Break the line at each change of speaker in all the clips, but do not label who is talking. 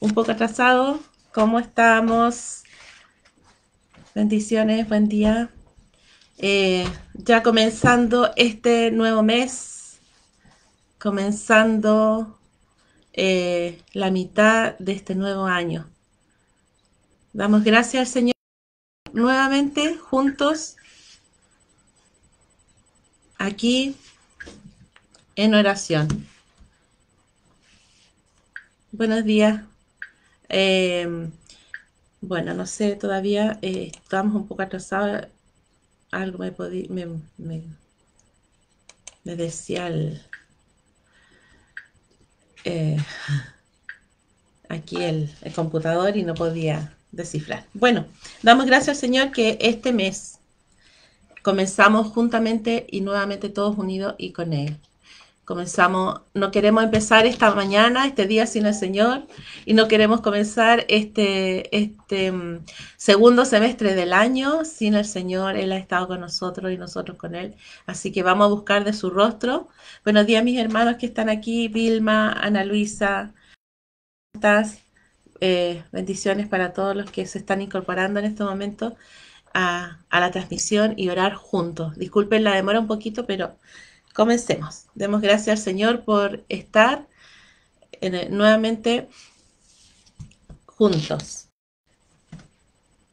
Un poco atrasado. ¿Cómo estamos? Bendiciones, buen día. Eh, ya comenzando este nuevo mes, comenzando eh, la mitad de este nuevo año. Damos gracias al Señor nuevamente juntos aquí en oración buenos días. Em, bueno, no sé, todavía eh, estamos un poco atrasados. Algo me, me, me, decía el, eh, aquí el, el computador y no podía descifrar. Bueno, damos gracias al Señor que este mes comenzamos juntamente y nuevamente todos unidos y con Él. Comenzamos, no queremos empezar esta mañana, este día sin el Señor, y no queremos comenzar este, este mm, segundo semestre del año sin el Señor. Él ha estado con nosotros y nosotros con Él. Así que vamos a buscar de su rostro. Buenos días, mis hermanos que están aquí, Vilma, Ana Luisa. Estás? Eh, bendiciones para todos los que se están incorporando en este momento a, a la transmisión y orar juntos. Disculpen la demora un poquito, pero Comencemos. Demos gracias al Señor por estar nuevamente juntos.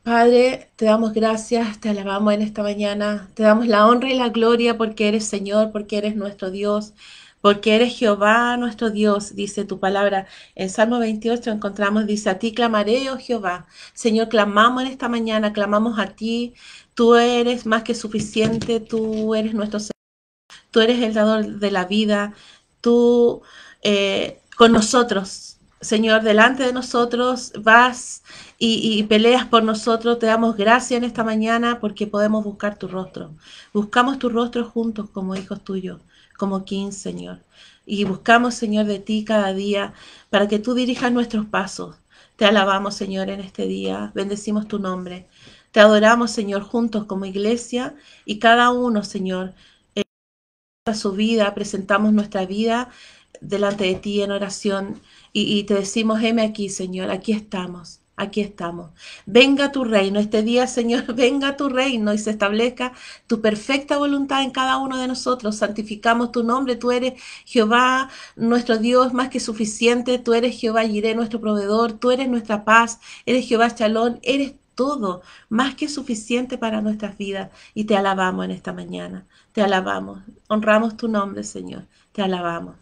Padre, te damos gracias, te alabamos en esta mañana, te damos la honra y la gloria porque eres Señor, porque eres nuestro Dios, porque eres Jehová nuestro Dios, dice tu palabra. En Salmo 28 encontramos, dice, a ti clamaré, oh Jehová. Señor, clamamos en esta mañana, clamamos a ti, tú eres más que suficiente, tú eres nuestro Señor tú eres el dador de la vida, tú eh, con nosotros, Señor, delante de nosotros vas y, peleas por nosotros, te damos gracias en esta mañana porque podemos buscar tu rostro. Buscamos tu rostro juntos como hijos tuyos, como quien, Señor. Y buscamos, Señor, de ti cada día para que tú dirijas nuestros pasos. Te alabamos, Señor, en este día. Bendecimos tu nombre. Te adoramos, Señor, juntos como iglesia y cada uno, Señor, su vida, presentamos nuestra vida delante de ti en oración y, te decimos, heme aquí, Señor, aquí estamos. Aquí estamos. Venga tu reino. Este día, Señor, venga tu reino y se establezca tu perfecta voluntad en cada uno de nosotros. Santificamos tu nombre. Tú eres Jehová, nuestro Dios más que suficiente. Tú eres Jehová iré nuestro proveedor. Tú eres nuestra paz. Eres Jehová Chalón. Eres todo, más que suficiente para nuestras vidas. Y te alabamos en esta mañana, te alabamos, honramos tu nombre, Señor, te alabamos.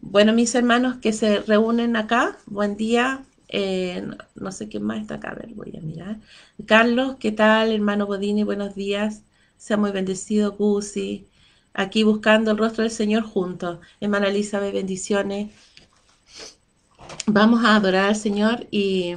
Bueno, mis hermanos que se reúnen acá, buen día. Eh, no, sé quién más está acá, a ver, voy a mirar. Carlos, ¿qué tal? Hermano Bodini, buenos días. Sea muy bendecido, Gusi. Aquí buscando el rostro del Señor juntos. Hermana Elizabeth, bendiciones. Vamos a adorar al Señor y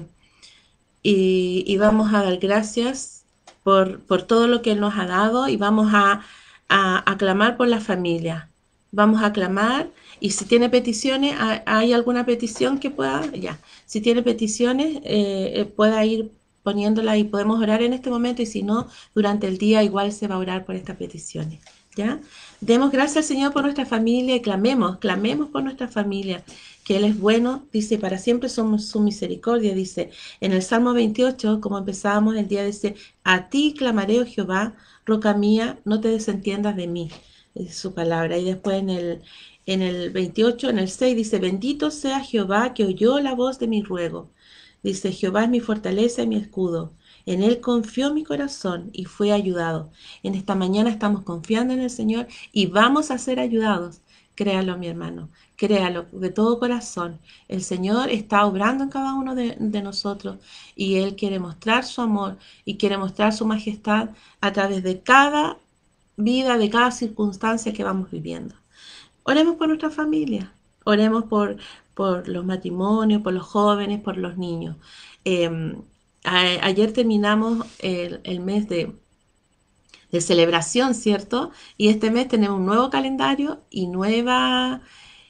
y, vamos a dar gracias por, todo lo que Él nos ha dado y vamos a, a, por la familia. Vamos a clamar y si tiene peticiones, ¿hay alguna petición que pueda? Ya, si tiene peticiones, eh, eh, pueda ir poniéndola y podemos orar en este momento y si no, durante el día igual se va a orar por estas peticiones. ¿Ya? Demos gracias al Señor por nuestra familia y clamemos, clamemos por nuestra familia, que Él es bueno, dice, para siempre somos su misericordia, dice, en el Salmo 28, como empezábamos el día, dice, a ti clamaré, oh Jehová, roca mía, no te desentiendas de mí, es su palabra. Y después en el, en el 28, en el 6, dice, bendito sea Jehová que oyó la voz de mi ruego. Dice, Jehová es mi fortaleza y mi escudo. En Él confió mi corazón y fue ayudado. En esta mañana estamos confiando en el Señor y vamos a ser ayudados. Créalo, mi hermano, créalo de todo corazón. El Señor está obrando en cada uno de, nosotros y Él quiere mostrar su amor y quiere mostrar su majestad a través de cada vida, de cada circunstancia que vamos viviendo. Oremos por nuestra familia, oremos por, por los matrimonios, por los jóvenes, por los niños. Em, ayer terminamos el, mes de, celebración, ¿cierto? Y este mes tenemos un nuevo calendario y nueva,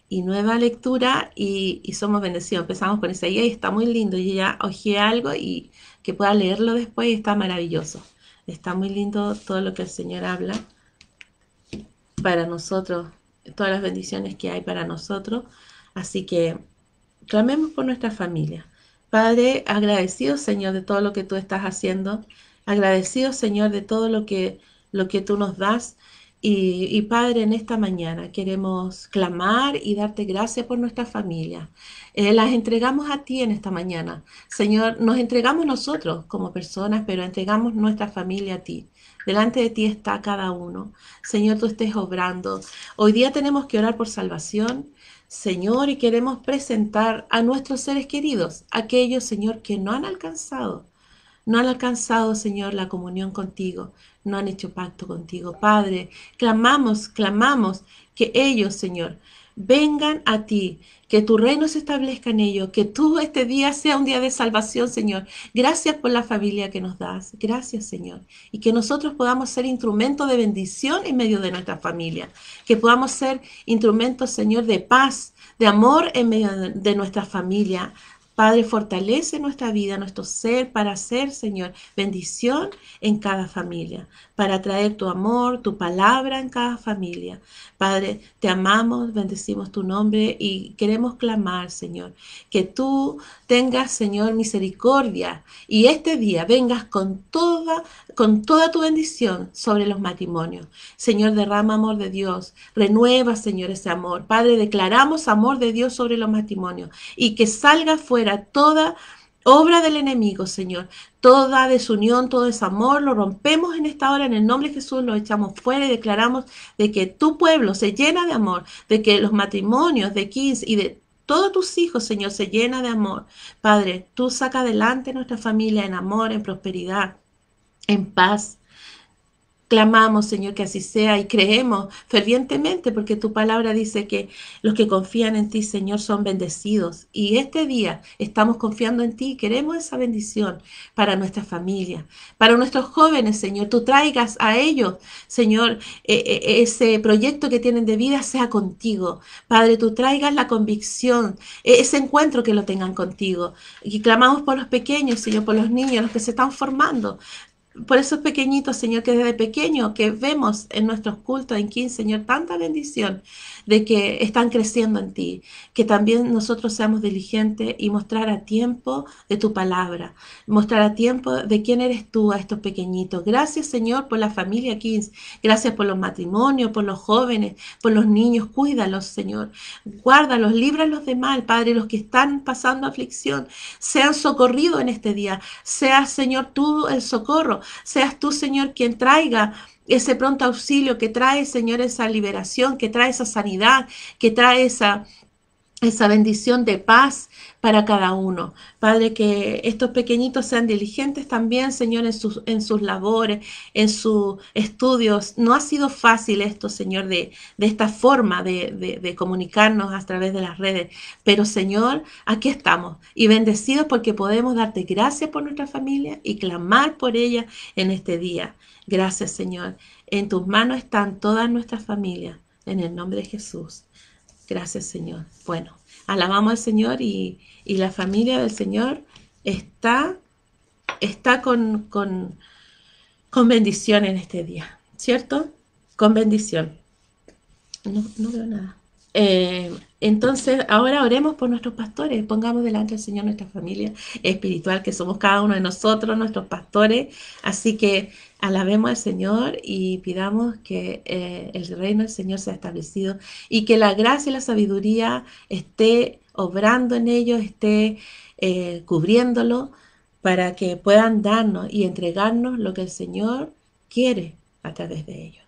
y nueva lectura y, somos bendecidos. Empezamos con ese día y está muy lindo. Yo ya ojeé algo y que pueda leerlo después y está maravilloso. Está muy lindo todo lo que el Señor habla para nosotros, todas las bendiciones que hay para nosotros. Así que clamemos por nuestra familia. Padre, agradecido Señor de todo lo que tú estás haciendo, agradecido Señor de todo lo que, lo que tú nos das. Y, Padre, en esta mañana queremos clamar y darte gracias por nuestra familia. Eh, las entregamos a ti en esta mañana. Señor, nos entregamos nosotros como personas, pero entregamos nuestra familia a ti. Delante de ti está cada uno. Señor, tú estés obrando. Hoy día tenemos que orar por salvación. Señor, y queremos presentar a nuestros seres queridos, aquellos, Señor, que no han alcanzado, no han alcanzado, Señor, la comunión contigo, no han hecho pacto contigo. Padre, clamamos, clamamos que ellos, Señor, vengan a ti, que tu reino se establezca en ellos, que tú este día sea un día de salvación, Señor. Gracias por la familia que nos das, gracias, Señor. Y que nosotros podamos ser instrumento de bendición en medio de nuestra familia, que podamos ser instrumentos, Señor, de paz, de amor en medio de nuestra familia, Padre, fortalece nuestra vida, nuestro ser para ser, Señor, bendición en cada familia, para traer tu amor, tu palabra en cada familia. Padre, te amamos, bendecimos tu nombre y queremos clamar, Señor, que tú tengas, Señor, misericordia y este día vengas con toda con toda tu bendición sobre los matrimonios. Señor, derrama amor de Dios, renueva, Señor, ese amor. Padre, declaramos amor de Dios sobre los matrimonios y que salga fuera toda obra del enemigo, Señor. Toda desunión, todo amor, lo rompemos en esta hora, en el nombre de Jesús, lo echamos fuera y declaramos de que tu pueblo se llena de amor, de que los matrimonios de Kings y de todos tus hijos, Señor, se llena de amor. Padre, tú saca adelante nuestra familia en amor, en prosperidad en paz. Clamamos, Señor, que así sea y creemos fervientemente porque tu palabra dice que los que confían en ti, Señor, son bendecidos. Y este día estamos confiando en ti y queremos esa bendición para nuestra familia, para nuestros jóvenes, Señor. Tú traigas a ellos, Señor, e, e, ese proyecto que tienen de vida sea contigo. Padre, tú traigas la convicción, e, ese encuentro que lo tengan contigo. Y clamamos por los pequeños, Señor, por los niños, los que se están formando por esos pequeñitos, Señor, que desde pequeño que vemos en nuestros cultos en King, Señor, tanta bendición de que están creciendo en ti, que también nosotros seamos diligentes y mostrar a tiempo de tu palabra, mostrar a tiempo de quién eres tú a estos pequeñitos. Gracias, Señor, por la familia King, gracias por los matrimonios, por los jóvenes, por los niños, cuídalos, Señor, guárdalos, líbralos de mal, Padre, los que están pasando aflicción, sean socorridos en este día, sea, Señor, tú el socorro Seas tú, Señor, quien traiga ese pronto auxilio, que trae, Señor, esa liberación, que trae esa sanidad, que trae esa esa bendición de paz para cada uno. Padre, que estos pequeñitos sean diligentes también, Señor, en sus, en sus labores, en sus estudios. No ha sido fácil esto, Señor, de, de esta forma de, de, comunicarnos a través de las redes. Pero, Señor, aquí estamos y bendecidos porque podemos darte gracias por nuestra familia y clamar por ella en este día. Gracias, Señor. En tus manos están todas nuestras familias. En el nombre de Jesús. Gracias, Señor. Bueno, alabamos al Señor y, la familia del Señor está, está con, con, bendición en este día, ¿cierto? Con bendición. No, veo nada. Eh, entonces, ahora oremos por nuestros pastores, pongamos delante del Señor nuestra familia espiritual, que somos cada uno de nosotros, nuestros pastores. Así que alabemos al Señor y pidamos que eh, el reino del Señor sea establecido y que la gracia y la sabiduría esté obrando en ellos, esté eh, cubriéndolo para que puedan darnos y entregarnos lo que el Señor quiere a través de ellos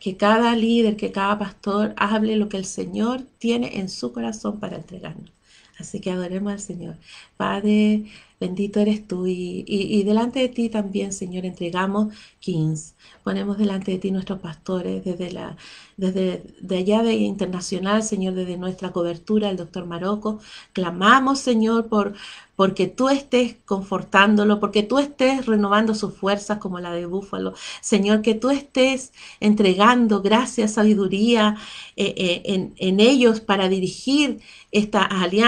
que cada líder, que cada pastor hable lo que el Señor tiene en su corazón para entregarnos. Así que adoremos al Señor. Padre, bendito eres tú y, delante de ti también, Señor, entregamos Kings. Ponemos delante de ti nuestros pastores desde, la, desde de allá de internacional, Señor, desde nuestra cobertura, el doctor Maroco. Clamamos, Señor, por porque tú estés confortándolo, porque tú estés renovando sus fuerzas como la de Búfalo. Señor, que tú estés entregando gracia, sabiduría eh, eh, en, en ellos para dirigir esta alianza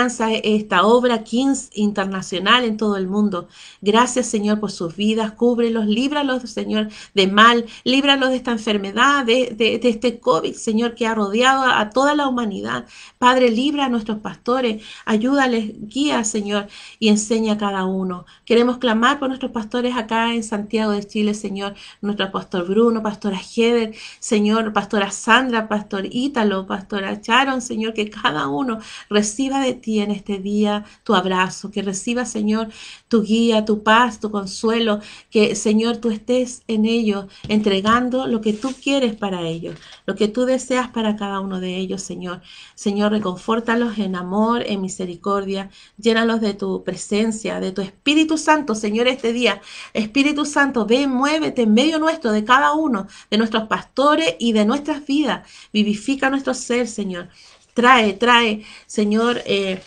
esta obra Kings Internacional en todo el mundo. Gracias, Señor, por sus vidas. Cúbrelos, líbralos, Señor, de mal. Líbralos de esta enfermedad, de, este COVID, Señor, que ha rodeado a, toda la humanidad. Padre, libra a nuestros pastores. Ayúdales, guía, Señor, y enseña a cada uno. Queremos clamar por nuestros pastores acá en Santiago de Chile, Señor. Nuestro pastor Bruno, pastora Heder, Señor, pastora Sandra, pastor Ítalo, pastora Charon, Señor, que cada uno reciba de en este día tu abrazo, que reciba Señor, tu guía, tu paz, tu consuelo, que, Señor, tú estés en ellos entregando lo que tú quieres para ellos, lo que tú deseas para cada uno de ellos, Señor. Señor, reconfórtalos en amor, en misericordia, llénalos de tu presencia, de tu Espíritu Santo, Señor, este día. Espíritu Santo, ven, muévete en medio nuestro, de cada uno, de nuestros pastores y de nuestras vidas. Vivifica nuestro ser, Señor trae, trae, Señor, eh,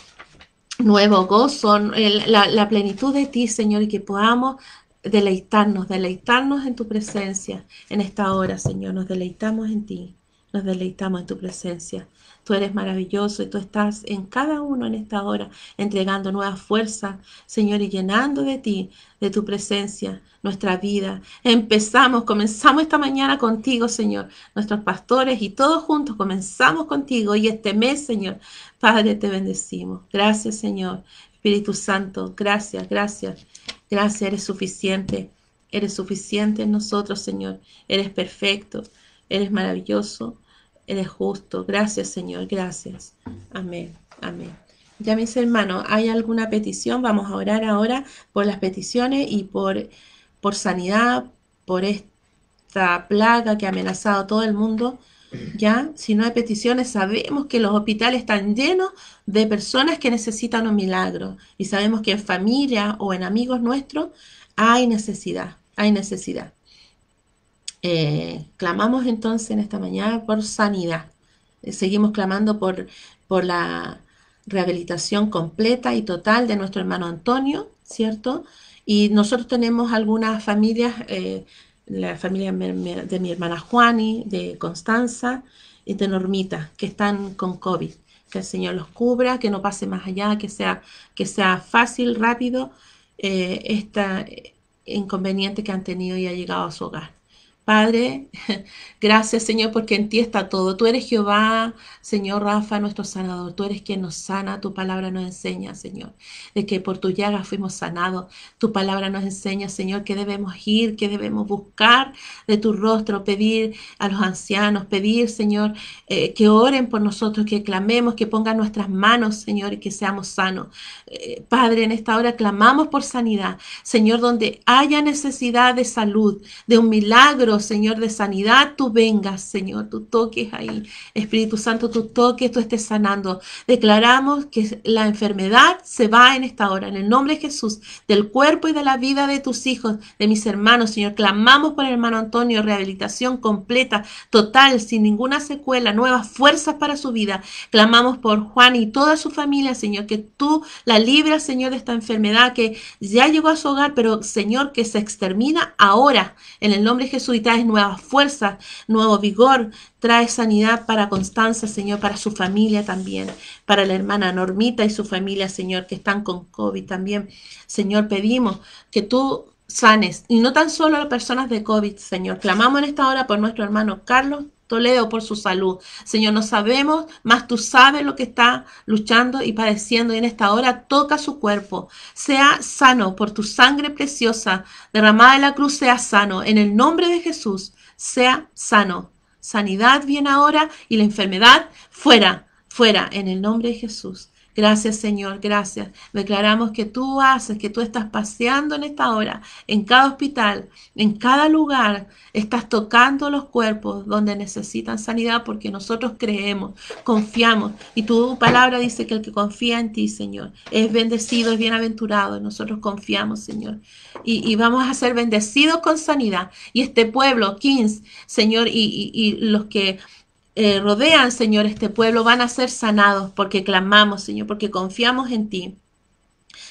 nuevo gozo, la plenitud de ti, Señor, y que podamos deleitarnos, deleitarnos en tu presencia en esta hora, Señor, nos deleitamos en ti nos deleitamos en tu presencia. Tú eres maravilloso y tú estás en cada uno en esta hora entregando nueva fuerza, Señor, y llenando de ti, de tu presencia, nuestra vida. Empezamos, comenzamos esta mañana contigo, Señor. Nuestros pastores y todos juntos comenzamos contigo y este mes, Señor, Padre, te bendecimos. Gracias, Señor. Espíritu Santo, gracias, gracias. Gracias, eres suficiente. Eres suficiente en nosotros, Señor. Eres perfecto. Eres maravilloso, eres justo. Gracias, Señor, gracias. Amén, amén. Ya mis hermanos, ¿hay alguna petición? Vamos a orar ahora por las peticiones y por, por sanidad, por esta plaga que ha amenazado a todo el mundo. ¿ya? Si no hay peticiones, sabemos que los hospitales están llenos de personas que necesitan un milagro y sabemos que en familia o en amigos nuestros hay necesidad, hay necesidad. Eh, clamamos entonces en esta mañana por sanidad. Eh, seguimos clamando por, por la rehabilitación completa y total de nuestro hermano Antonio, ¿cierto? Y nosotros tenemos algunas familias, eh, la familia de mi hermana Juani, de Constanza y de Normita, que están con COVID. Que el Señor los cubra, que no pase más allá, que sea, que sea fácil, rápido, este inconveniente que han tenido y ha llegado a su hogar. Padre, gracias Señor porque en ti está todo. Tú eres Jehová, Señor Rafa, nuestro sanador. Tú eres quien nos sana, tu palabra nos enseña, Señor, de que por tu llaga fuimos sanados. Tu palabra nos enseña, Señor, que debemos ir, que debemos buscar de tu rostro, pedir a los ancianos, pedir, Señor, eh, que oren por nosotros, que clamemos, que pongan nuestras manos, Señor, y que seamos sanos. Eh, Padre, en esta hora clamamos por sanidad, Señor, donde haya necesidad de salud, de un milagro Señor, de sanidad, tú vengas, Señor, tú toques ahí. Espíritu Santo, tú toques, tú estés sanando. Declaramos que la enfermedad se va en esta hora, en el nombre de Jesús, del cuerpo y de la vida de tus hijos, de mis hermanos, Señor. Clamamos por el hermano Antonio, rehabilitación completa, total, sin ninguna secuela, nuevas fuerzas para su vida. Clamamos por Juan y toda su familia, Señor, que tú la libras, Señor, de esta enfermedad que ya llegó a su hogar, pero, Señor, que se extermina ahora, en el nombre de Jesús traes nuevas fuerzas, nuevo vigor, trae sanidad para Constanza, Señor, para su familia también, para la hermana Normita y su familia, Señor, que están con COVID también. Señor, pedimos que tú sanes, y no tan solo a las personas de COVID, Señor. Clamamos en esta hora por nuestro hermano Carlos Toledo por su salud. Señor, no sabemos, mas tú sabes lo que está luchando y padeciendo y en esta hora toca su cuerpo. Sea sano por tu sangre preciosa derramada en la cruz, sea sano. En el nombre de Jesús, sea sano. Sanidad viene ahora y la enfermedad fuera, fuera, en el nombre de Jesús. Gracias Señor, gracias. Declaramos que tú haces, que tú estás paseando en esta hora, en cada hospital, en cada lugar, estás tocando los cuerpos donde necesitan sanidad porque nosotros creemos, confiamos. Y tu palabra dice que el que confía en ti, Señor, es bendecido, es bienaventurado. Nosotros confiamos, Señor. Y, vamos a ser bendecidos con sanidad. Y este pueblo, Kings, Señor, y, y, y los que eh, rodean, Señor, este pueblo van a ser sanados porque clamamos, Señor, porque confiamos en ti.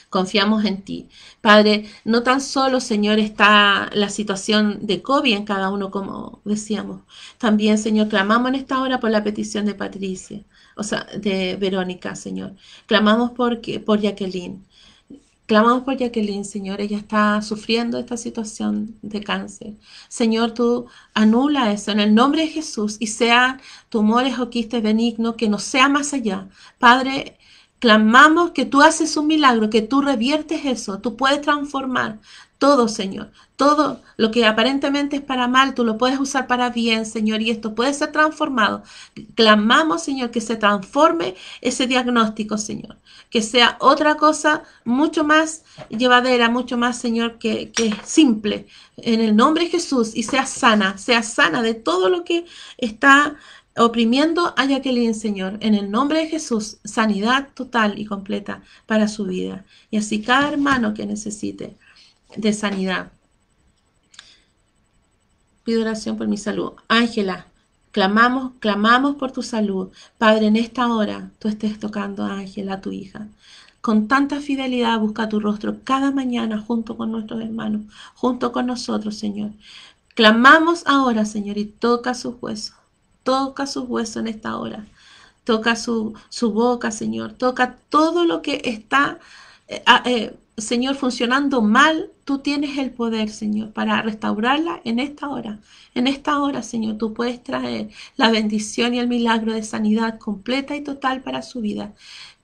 Confiamos en ti. Padre, no tan solo, Señor, está la situación de COVID en cada uno, como decíamos. También, Señor, clamamos en esta hora por la petición de Patricia, o sea, de Verónica, Señor. Clamamos porque por Jacqueline. Clamamos por Jacqueline, Señor, ella está sufriendo esta situación de cáncer. Señor, tú anula eso en el nombre de Jesús y tu tumores o quistes benigno que no sea más allá. Padre, clamamos que tú haces un milagro, que tú reviertes eso, tú puedes transformar, todo, Señor. Todo lo que aparentemente es para mal, tú lo puedes usar para bien, Señor, y esto puede ser transformado. Clamamos, Señor, que se transforme ese diagnóstico, Señor. Que sea otra cosa mucho más llevadera, mucho más, Señor, que, simple. En el nombre de Jesús y sea sana, sea sana de todo lo que está oprimiendo a Jacqueline, Señor, en el nombre de Jesús, sanidad total y completa para su vida. Y así cada hermano que necesite de sanidad. Pido oración por mi salud. Ángela, clamamos, clamamos por tu salud. Padre, en esta hora tú estés tocando a Ángela, tu hija. Con tanta fidelidad busca tu rostro cada mañana junto con nuestros hermanos, junto con nosotros, Señor. Clamamos ahora, Señor, y toca sus huesos. Toca sus huesos en esta hora. Toca su, su boca, Señor. Toca todo lo que está eh, ah, eh, Señor, funcionando mal, tú tienes el poder, Señor, para restaurarla en esta hora. En esta hora, Señor, tú puedes traer la bendición y el milagro de sanidad completa y total para su vida.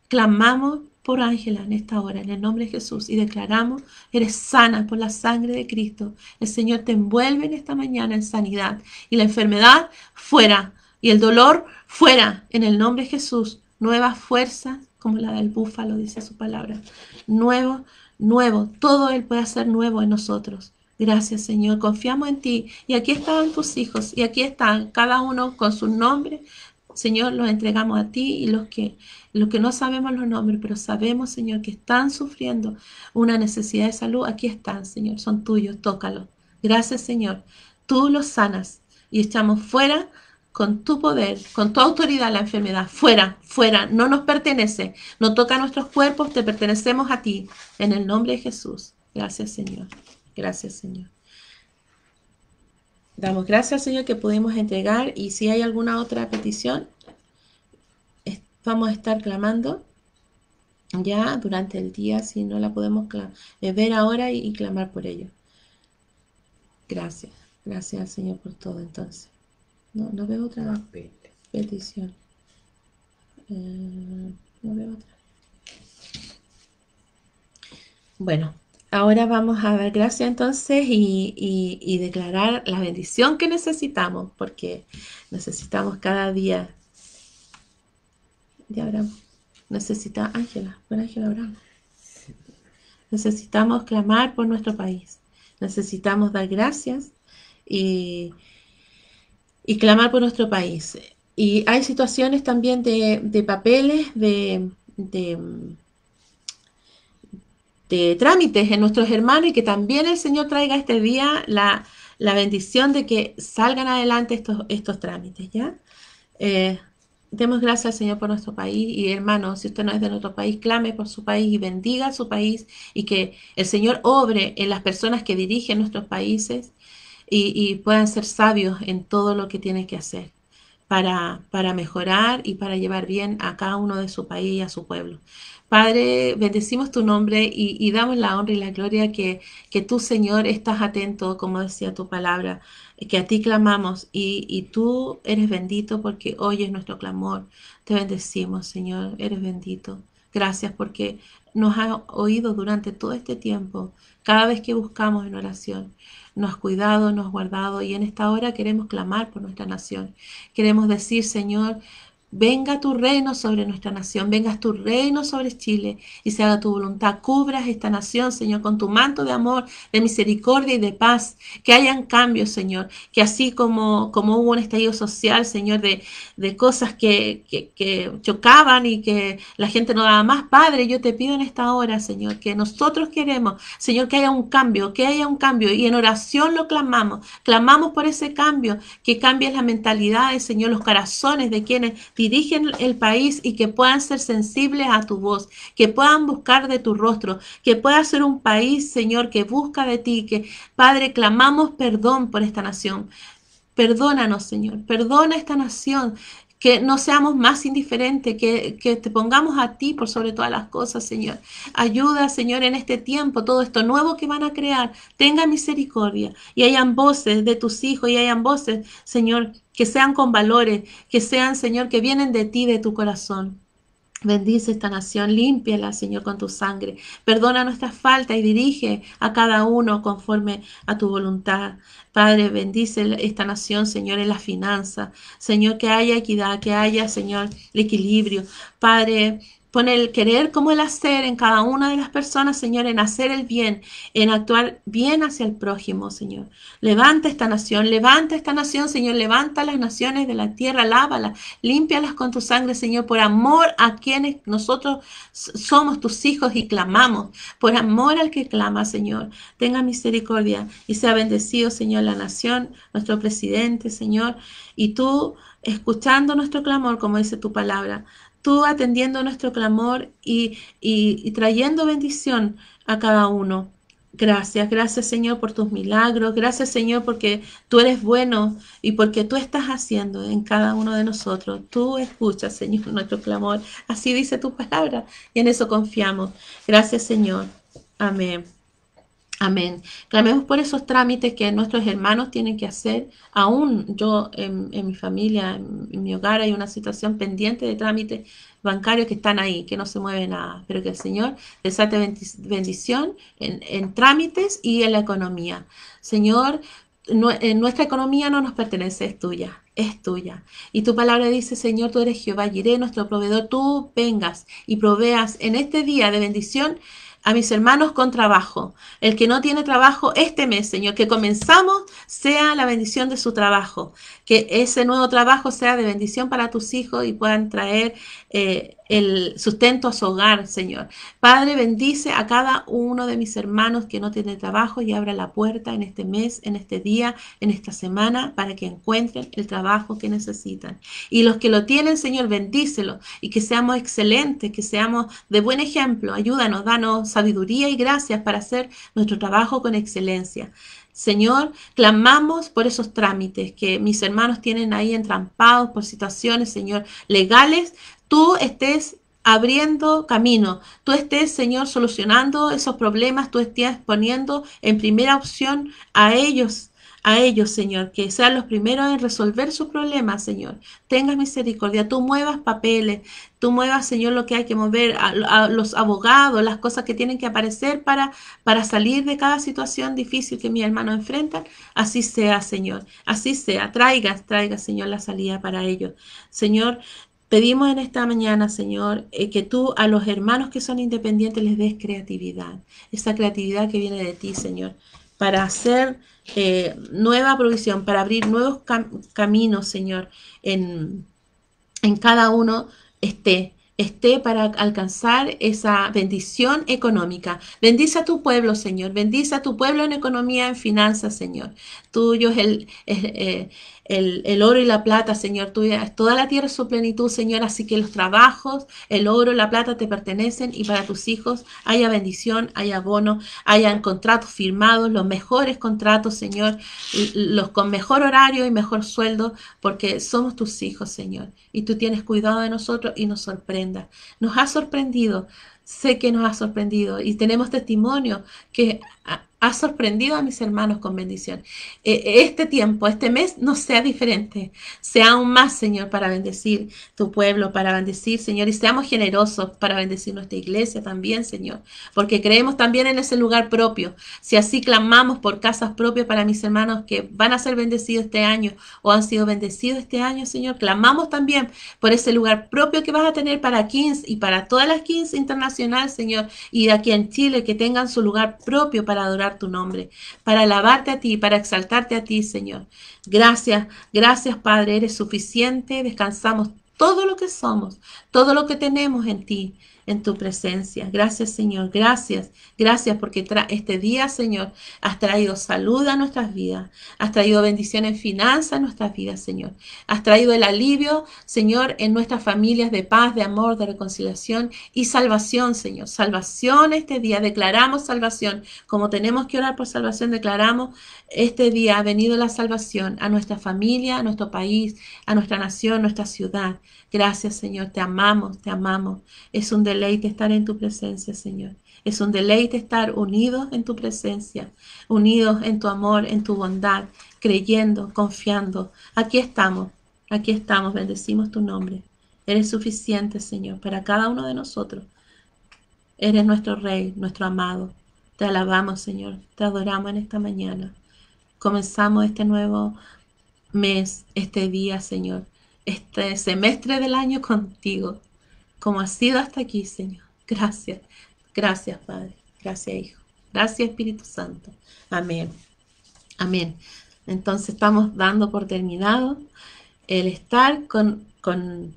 Clamamos por Ángela en esta hora, en el nombre de Jesús, y declaramos, eres sana por la sangre de Cristo. El Señor te envuelve en esta mañana en sanidad y la enfermedad fuera y el dolor fuera, en el nombre de Jesús. Nuevas fuerzas, como la del búfalo, dice su palabra. Nuevo, nuevo, todo Él puede hacer nuevo en nosotros. Gracias Señor, confiamos en ti. Y aquí están tus hijos, y aquí están, cada uno con su nombre. Señor, los entregamos a ti y los que, los que no sabemos los nombres, pero sabemos, Señor, que están sufriendo una necesidad de salud, aquí están, Señor, son tuyos, tócalos. Gracias, Señor. Tú los sanas y estamos fuera con tu poder, con tu autoridad la enfermedad. Fuera, fuera, no nos pertenece, no toca a nuestros cuerpos, te pertenecemos a ti. En el nombre de Jesús. Gracias Señor, gracias Señor. Damos gracias Señor que pudimos entregar y si hay alguna otra petición, vamos a estar clamando ya durante el día si no la podemos eh, ver ahora y, clamar por ello. Gracias, gracias Señor por todo entonces. No, no veo otra ah, petición. Eh, no veo otra. Bueno, ahora vamos a dar gracias entonces y, declarar la bendición que necesitamos, porque necesitamos cada día. Ya Necesita Ángela, Ángela Necesitamos clamar por nuestro país. Necesitamos dar gracias y y clamar por nuestro país. Y hay situaciones también de, papeles, de, de, trámites en nuestros hermanos y que también el Señor traiga este día la, bendición de que salgan adelante estos, estos trámites, ¿ya? Eh, demos gracias al Señor por nuestro país y hermanos, si usted no es de nuestro país, clame por su país y bendiga su país y que el Señor obre en las personas que dirigen nuestros países y, puedan ser sabios en todo lo que tienen que hacer para, para mejorar y para llevar bien a cada uno de su país y a su pueblo. Padre, bendecimos tu nombre y, damos la honra y la gloria que, que tú, Señor, estás atento, como decía tu palabra, que a ti clamamos y, y tú eres bendito porque oyes nuestro clamor. Te bendecimos, Señor, eres bendito. Gracias porque nos ha oído durante todo este tiempo, cada vez que buscamos en oración. Nos has cuidado, nos ha guardado y en esta hora queremos clamar por nuestra nación. Queremos decir, Señor, Venga tu reino sobre nuestra nación, venga tu reino sobre Chile y se haga tu voluntad. Cubras esta nación, Señor, con tu manto de amor, de misericordia y de paz. Que hayan cambios, Señor. Que así como, como hubo un estallido social, Señor, de, cosas que, chocaban y que la gente no daba más, Padre, yo te pido en esta hora, Señor, que nosotros queremos, Señor, que haya un cambio, que haya un cambio. Y en oración lo clamamos. Clamamos por ese cambio, que cambies las mentalidades Señor, los corazones de quienes dirigen el país y que puedan ser sensibles a tu voz, que puedan buscar de tu rostro, que pueda ser un país, Señor, que busca de ti, que Padre, clamamos perdón por esta nación. Perdónanos, Señor, perdona esta nación, que no seamos más indiferentes, que, que, te pongamos a ti por sobre todas las cosas, Señor. Ayuda, Señor, en este tiempo, todo esto nuevo que van a crear, tenga misericordia y hayan voces de tus hijos y hayan voces, Señor, que sean con valores, que sean, Señor, que vienen de ti, de tu corazón. Bendice esta nación, límpiala, Señor, con tu sangre. Perdona nuestras faltas y dirige a cada uno conforme a tu voluntad. Padre, bendice esta nación, Señor, en la finanza. Señor, que haya equidad, que haya, Señor, el equilibrio. Padre, Pon el querer como el hacer en cada una de las personas, Señor, en hacer el bien, en actuar bien hacia el prójimo, Señor. Levanta esta nación, levanta esta nación, Señor, levanta las naciones de la tierra, lávalas, límpialas con tu sangre, Señor, por amor a quienes nosotros somos tus hijos y clamamos, por amor al que clama, Señor. Tenga misericordia y sea bendecido, Señor, la nación, nuestro presidente, Señor, y tú escuchando nuestro clamor, como dice tu palabra, tú atendiendo nuestro clamor y, trayendo bendición a cada uno. Gracias, gracias Señor por tus milagros, gracias Señor porque tú eres bueno y porque tú estás haciendo en cada uno de nosotros. Tú escuchas Señor nuestro clamor, así dice tu palabra y en eso confiamos. Gracias Señor, amén. Amén. Clamemos por esos trámites que nuestros hermanos tienen que hacer. Aún yo en, mi familia, en, mi hogar, hay una situación pendiente de trámites bancarios que están ahí, que no se mueve nada. Pero que el Señor desate bendición en, trámites y en la economía. Señor, nuestra economía no nos pertenece, es tuya, es tuya. Y tu palabra dice, Señor, tú eres Jehová, iré nuestro proveedor, tú vengas y proveas en este día de bendición a mis hermanos con trabajo. El que no tiene trabajo este mes, Señor, que comenzamos sea la bendición de su trabajo, que ese nuevo trabajo sea de bendición para tus hijos y puedan traer eh, el sustento a su hogar, Señor. Padre, bendice a cada uno de mis hermanos que no tiene trabajo y abra la puerta en este mes, en este día, en esta semana, para que encuentren el trabajo que necesitan. Y los que lo tienen, Señor, bendícelo y que seamos excelentes, que seamos de buen ejemplo. Ayúdanos, danos sabiduría y gracias para hacer nuestro trabajo con excelencia. Señor, clamamos por esos trámites que mis hermanos tienen ahí entrampados por situaciones, Señor, legales tú estés abriendo camino, tú estés, Señor, solucionando esos problemas, tú estés poniendo en primera opción a ellos, a ellos, Señor, que sean los primeros en resolver sus problemas, Señor. Tengas misericordia, tú muevas papeles, tú muevas, Señor, lo que hay que mover, a, los abogados, las cosas que tienen que aparecer para, para salir de cada situación difícil que mi hermano enfrenta. Así sea, Señor, así sea. Traigas, traiga, Señor, la salida para ellos. Señor, Pedimos en esta mañana, Señor, eh, que tú a los hermanos que son independientes les des creatividad, esa creatividad que viene de ti, Señor, para hacer eh, nueva provisión, para abrir nuevos caminos, Señor, en, en cada uno esté esté para alcanzar esa bendición económica. Bendice a tu pueblo, Señor. Bendice a tu pueblo en economía, en finanzas, Señor. Tuyo es el, eh, el, oro y la plata, Señor, tuya toda la tierra su plenitud, Señor, así que los trabajos, el oro, y la plata te pertenecen y para tus hijos haya bendición, haya abono hayan contratos firmados, los mejores contratos, Señor, los con mejor horario y mejor sueldo, porque somos tus hijos, Señor, y tú tienes cuidado de nosotros y nos sorprenda. Nos ha sorprendido, sé que nos ha sorprendido y tenemos testimonio que ah, ha sorprendido a mis hermanos con bendición. Eh, este tiempo, este mes, no sea diferente. Sea aún más, Señor, para bendecir tu pueblo, para bendecir, Señor, y seamos generosos para bendecir nuestra iglesia también, Señor, porque creemos también en ese lugar propio. Si así clamamos por casas propias para mis hermanos que van a ser bendecidos este año o han sido bendecidos este año, Señor, clamamos también por ese lugar propio que vas a tener para Kings y para todas las Kings internacionales, Señor, y de aquí en Chile, que tengan su lugar propio para adorar tu nombre, para alabarte a ti, para exaltarte a ti, Señor. Gracias, gracias, Padre, eres suficiente, descansamos todo lo que somos, todo lo que tenemos en ti en tu presencia. Gracias Señor, gracias, gracias porque este día Señor has traído salud a nuestras vidas, has traído bendiciones, en finanzas a nuestras vidas Señor, has traído el alivio Señor en nuestras familias de paz, de amor, de reconciliación y salvación Señor, salvación este día, declaramos salvación, como tenemos que orar por salvación, declaramos este día ha venido la salvación a nuestra familia, a nuestro país, a nuestra nación, a nuestra ciudad. Gracias Señor, te amamos, te amamos. Es un deleite estar en tu presencia, Señor. Es un deleite estar unidos en tu presencia, unidos en tu amor, en tu bondad, creyendo, confiando. Aquí estamos, aquí estamos, bendecimos tu nombre. Eres suficiente, Señor, para cada uno de nosotros. Eres nuestro Rey, nuestro amado. Te alabamos, Señor. Te adoramos en esta mañana. Comenzamos este nuevo mes, este día, Señor, este semestre del año contigo como ha sido hasta aquí, Señor. Gracias, gracias, Padre. Gracias, Hijo. Gracias, Espíritu Santo. Amén. Amén. Entonces estamos dando por terminado el estar con, con,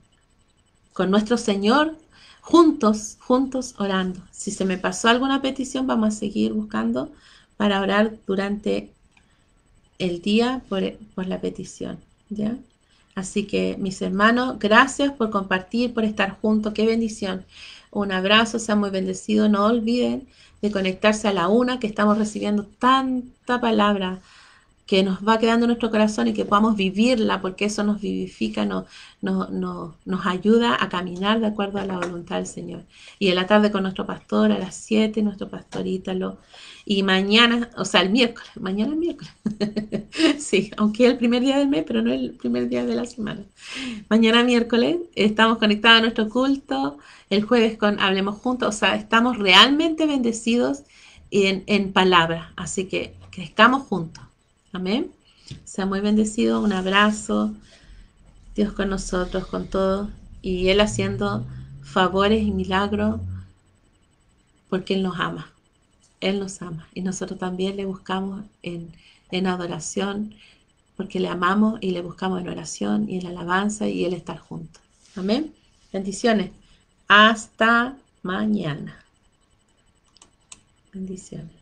nuestro Señor juntos, juntos orando. Si se me pasó alguna petición, vamos a seguir buscando para orar durante el día por, por la petición. ¿Ya? Así que mis hermanos, gracias por compartir, por estar juntos. Qué bendición. Un abrazo, sean muy bendecidos. No olviden de conectarse a la una que estamos recibiendo tanta palabra que nos va quedando nuestro corazón y que podamos vivirla, porque eso nos vivifica, nos, nos, ayuda a caminar de acuerdo a la voluntad del Señor. Y en la tarde con nuestro pastor, a las 7, nuestro pastor Ítalo. Y mañana, o sea, el miércoles, mañana es miércoles. sí, aunque es el primer día del mes, pero no es el primer día de la semana. Mañana miércoles estamos conectados a nuestro culto, el jueves con Hablemos Juntos, o sea, estamos realmente bendecidos en, en palabra, así que crezcamos juntos. Amén. Sea muy bendecido, un abrazo. Dios con nosotros, con todos Y Él haciendo favores y milagros porque Él nos ama. Él nos ama. Y nosotros también le buscamos en, en adoración porque le amamos y le buscamos en oración y en alabanza y Él estar juntos. Amén. Bendiciones. Hasta mañana. Bendiciones.